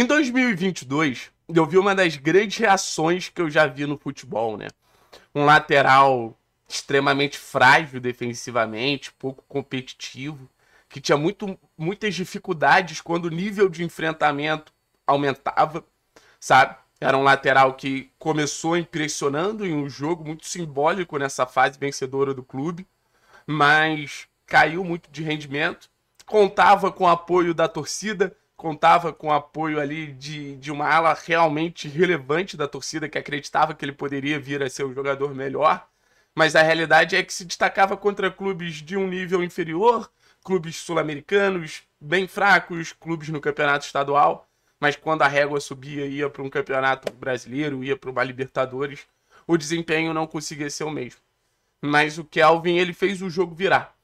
Em 2022, eu vi uma das grandes reações que eu já vi no futebol, né? Um lateral extremamente frágil defensivamente, pouco competitivo, que tinha muito, muitas dificuldades quando o nível de enfrentamento aumentava, sabe? Era um lateral que começou impressionando em um jogo muito simbólico nessa fase vencedora do clube, mas caiu muito de rendimento, contava com o apoio da torcida, contava com apoio ali de, de uma ala realmente relevante da torcida que acreditava que ele poderia vir a ser o um jogador melhor, mas a realidade é que se destacava contra clubes de um nível inferior, clubes sul-americanos bem fracos, clubes no campeonato estadual, mas quando a régua subia ia para um campeonato brasileiro, ia para uma Libertadores, o desempenho não conseguia ser o mesmo. Mas o Kelvin ele fez o jogo virar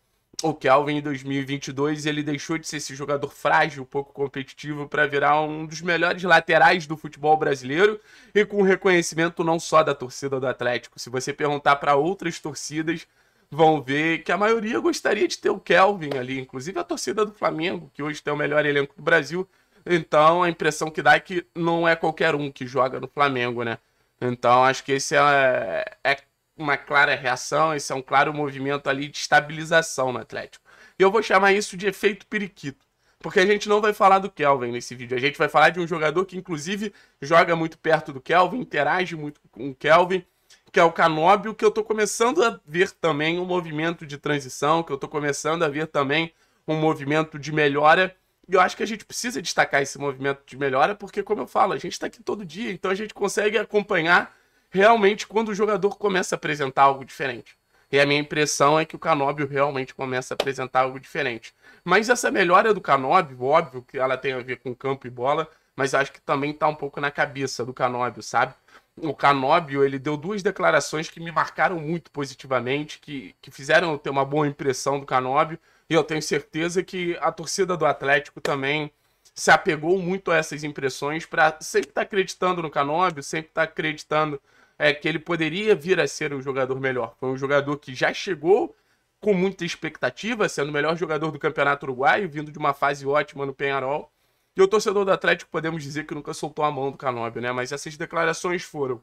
o Kelvin em 2022 ele deixou de ser esse jogador frágil, pouco competitivo, para virar um dos melhores laterais do futebol brasileiro e com reconhecimento não só da torcida do Atlético. Se você perguntar para outras torcidas, vão ver que a maioria gostaria de ter o Kelvin ali, inclusive a torcida do Flamengo, que hoje tem o melhor elenco do Brasil. Então a impressão que dá é que não é qualquer um que joga no Flamengo, né? Então acho que esse é, é uma clara reação, esse é um claro movimento ali de estabilização no Atlético. E eu vou chamar isso de efeito periquito. Porque a gente não vai falar do Kelvin nesse vídeo. A gente vai falar de um jogador que, inclusive, joga muito perto do Kelvin, interage muito com o Kelvin, que é o Canóbio, que eu tô começando a ver também um movimento de transição, que eu tô começando a ver também um movimento de melhora. E eu acho que a gente precisa destacar esse movimento de melhora, porque, como eu falo, a gente está aqui todo dia, então a gente consegue acompanhar realmente quando o jogador começa a apresentar algo diferente. E a minha impressão é que o Canóbio realmente começa a apresentar algo diferente. Mas essa melhora do Canóbio, óbvio que ela tem a ver com campo e bola, mas acho que também está um pouco na cabeça do Canóbio, sabe? O Canóbio, ele deu duas declarações que me marcaram muito positivamente, que, que fizeram eu ter uma boa impressão do Canóbio, e eu tenho certeza que a torcida do Atlético também se apegou muito a essas impressões para sempre estar tá acreditando no Canóbio, sempre estar tá acreditando é, que ele poderia vir a ser um jogador melhor. Foi um jogador que já chegou com muita expectativa, sendo o melhor jogador do Campeonato Uruguaio, vindo de uma fase ótima no Penharol. E o torcedor do Atlético podemos dizer que nunca soltou a mão do Canóbio, né? Mas essas declarações foram.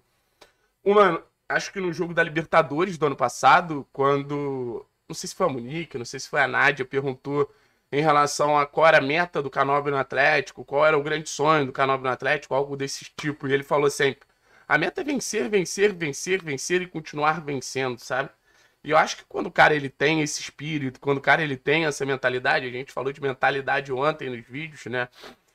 Uma, acho que no jogo da Libertadores do ano passado, quando. Não sei se foi a Monique, não sei se foi a Nádia, perguntou em relação a qual era a meta do Canóbio no Atlético, qual era o grande sonho do Canóbio no Atlético, algo desse tipo. E ele falou sempre: a meta é vencer, vencer, vencer, vencer e continuar vencendo, sabe? E eu acho que quando o cara ele tem esse espírito, quando o cara ele tem essa mentalidade, a gente falou de mentalidade ontem nos vídeos, né?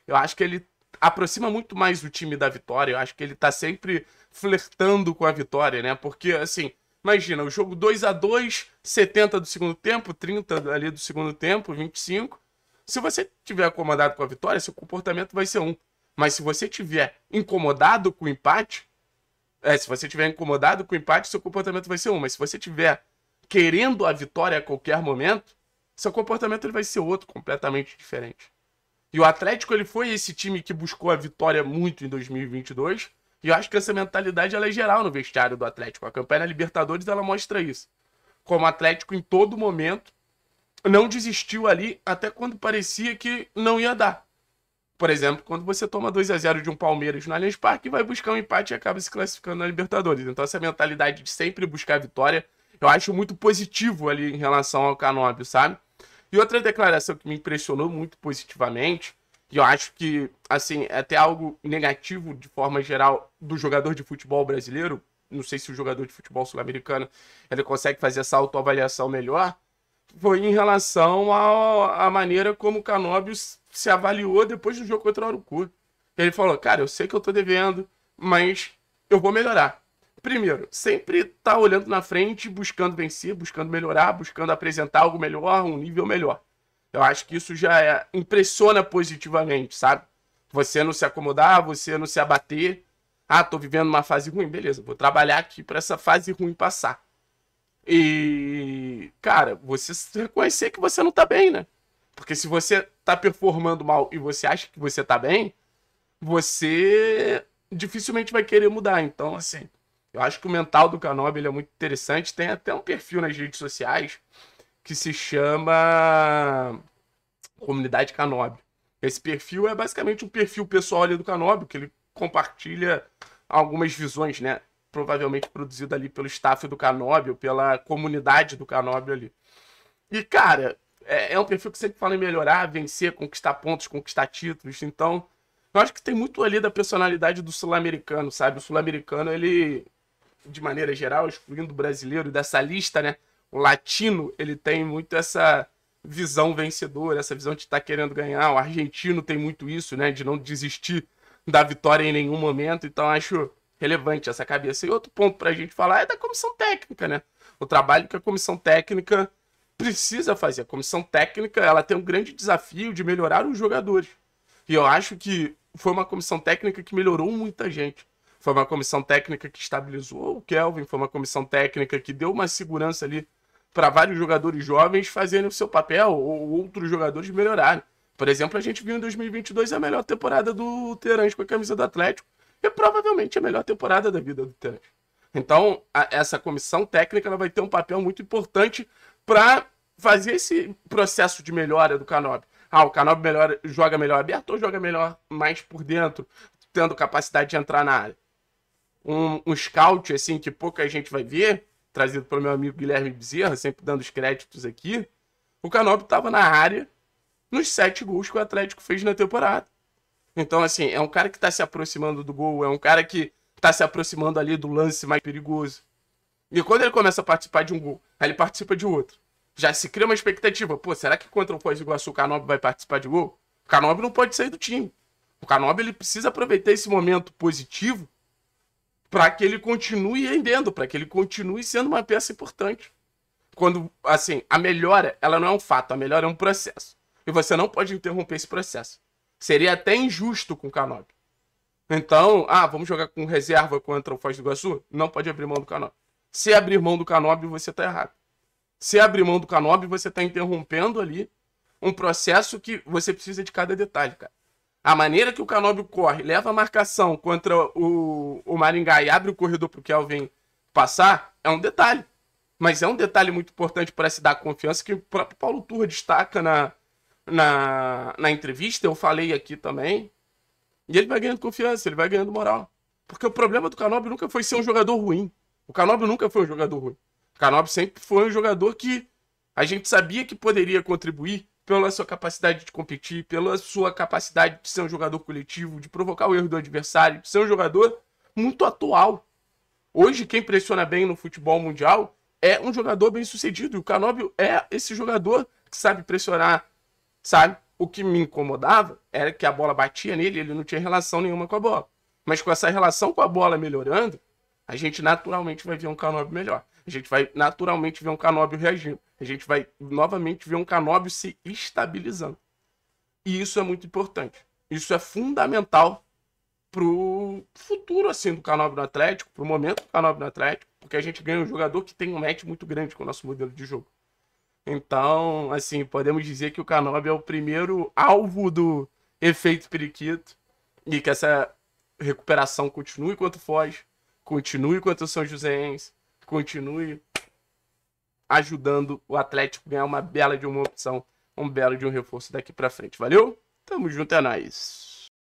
Eu acho que ele aproxima muito mais o time da vitória. Eu acho que ele tá sempre flertando com a vitória, né? Porque assim, imagina, o jogo 2 a 2, 70 do segundo tempo, 30 ali do segundo tempo, 25. Se você tiver acomodado com a vitória, seu comportamento vai ser um. Mas se você tiver incomodado com o empate, é, se você tiver incomodado com o empate, seu comportamento vai ser um. Mas se você tiver querendo a vitória a qualquer momento, seu comportamento ele vai ser outro, completamente diferente. E o Atlético ele foi esse time que buscou a vitória muito em 2022. E eu acho que essa mentalidade ela é geral no vestiário do Atlético. A campanha Libertadores ela mostra isso. Como o Atlético em todo momento não desistiu ali até quando parecia que não ia dar. Por exemplo, quando você toma 2 a 0 de um Palmeiras no Allianz Parque, vai buscar um empate e acaba se classificando na Libertadores. Então, essa mentalidade de sempre buscar a vitória, eu acho muito positivo ali em relação ao Canóbio, sabe? E outra declaração que me impressionou muito positivamente, e eu acho que, assim, é até algo negativo de forma geral do jogador de futebol brasileiro, não sei se o jogador de futebol sul-americano ele consegue fazer essa autoavaliação melhor, foi em relação à maneira como o Canóbios se avaliou depois do jogo contra o Arucu. Ele falou, cara, eu sei que eu tô devendo, mas eu vou melhorar. Primeiro, sempre tá olhando na frente, buscando vencer, buscando melhorar, buscando apresentar algo melhor, um nível melhor. Eu acho que isso já é, impressiona positivamente, sabe? Você não se acomodar, você não se abater. Ah, tô vivendo uma fase ruim, beleza, vou trabalhar aqui para essa fase ruim passar. E, cara, você reconhecer que você não tá bem, né? Porque se você tá performando mal e você acha que você tá bem, você dificilmente vai querer mudar. Então, assim, eu acho que o mental do Canobi é muito interessante. Tem até um perfil nas redes sociais que se chama Comunidade Canobi. Esse perfil é basicamente um perfil pessoal ali do Canobi, que ele compartilha algumas visões, né? Provavelmente produzido ali pelo staff do Canobi ou pela comunidade do Canobi ali. E, cara, é, é um perfil que sempre fala em melhorar, vencer, conquistar pontos, conquistar títulos. Então, eu acho que tem muito ali da personalidade do sul-americano, sabe? O sul-americano, ele, de maneira geral, excluindo o brasileiro dessa lista, né? O latino, ele tem muito essa visão vencedora, essa visão de estar tá querendo ganhar. O argentino tem muito isso, né? De não desistir da vitória em nenhum momento. Então, acho relevante essa cabeça. E outro ponto para a gente falar é da comissão técnica, né? O trabalho que a comissão técnica precisa fazer. A comissão técnica ela tem um grande desafio de melhorar os jogadores. E eu acho que foi uma comissão técnica que melhorou muita gente. Foi uma comissão técnica que estabilizou o Kelvin, foi uma comissão técnica que deu uma segurança ali para vários jogadores jovens fazerem o seu papel ou outros jogadores melhorarem. Por exemplo, a gente viu em 2022 a melhor temporada do Terãs com a camisa do Atlético e provavelmente a melhor temporada da vida do Terãs. Então, a, essa comissão técnica ela vai ter um papel muito importante para fazer esse processo de melhora do Canobi. Ah, o Canobi melhora, joga melhor aberto ou joga melhor mais por dentro, tendo capacidade de entrar na área. Um, um scout, assim, que pouca gente vai ver, trazido pelo meu amigo Guilherme Bezerra, sempre dando os créditos aqui, o Canobi estava na área nos sete gols que o Atlético fez na temporada. Então, assim, é um cara que está se aproximando do gol, é um cara que está se aproximando ali do lance mais perigoso. E quando ele começa a participar de um gol, aí ele participa de outro. Já se cria uma expectativa. Pô, será que contra o Foz do Iguaçu o Canobi vai participar de gol? O Canobi não pode sair do time. O Canobi ele precisa aproveitar esse momento positivo para que ele continue rendendo, para que ele continue sendo uma peça importante. Quando, assim, a melhora, ela não é um fato, a melhora é um processo. E você não pode interromper esse processo. Seria até injusto com o Canobi. Então, ah, vamos jogar com reserva contra o Foz do Iguaçu? Não pode abrir mão do Canobi. Se abrir mão do Canobi, você está errado. Se abrir mão do Canobi, você está interrompendo ali um processo que você precisa de cada detalhe, cara. A maneira que o Canobi corre, leva a marcação contra o, o Maringá e abre o corredor para o Kelvin passar, é um detalhe. Mas é um detalhe muito importante para se dar confiança que o próprio Paulo Turra destaca na, na, na entrevista. Eu falei aqui também. E ele vai ganhando confiança, ele vai ganhando moral. Porque o problema do Canobi nunca foi ser um jogador ruim. O Canobio nunca foi um jogador ruim. O Canobio sempre foi um jogador que a gente sabia que poderia contribuir pela sua capacidade de competir, pela sua capacidade de ser um jogador coletivo, de provocar o erro do adversário, de ser um jogador muito atual. Hoje, quem pressiona bem no futebol mundial é um jogador bem sucedido. E o Canóbio é esse jogador que sabe pressionar, sabe? O que me incomodava era que a bola batia nele, ele não tinha relação nenhuma com a bola. Mas com essa relação com a bola melhorando, a gente naturalmente vai ver um Canóbio melhor. A gente vai naturalmente ver um Canóbio reagindo. A gente vai novamente ver um Canóbio se estabilizando. E isso é muito importante. Isso é fundamental pro futuro assim do Canóbio no Atlético, pro momento do Canóbio no Atlético, porque a gente ganha um jogador que tem um match muito grande com o nosso modelo de jogo. Então, assim, podemos dizer que o Canóbio é o primeiro alvo do efeito periquito e que essa recuperação continue quanto foge continue contra o São Joséense, continue ajudando o Atlético a ganhar uma bela de uma opção, um belo de um reforço daqui para frente. Valeu? Tamo junto, é nóis.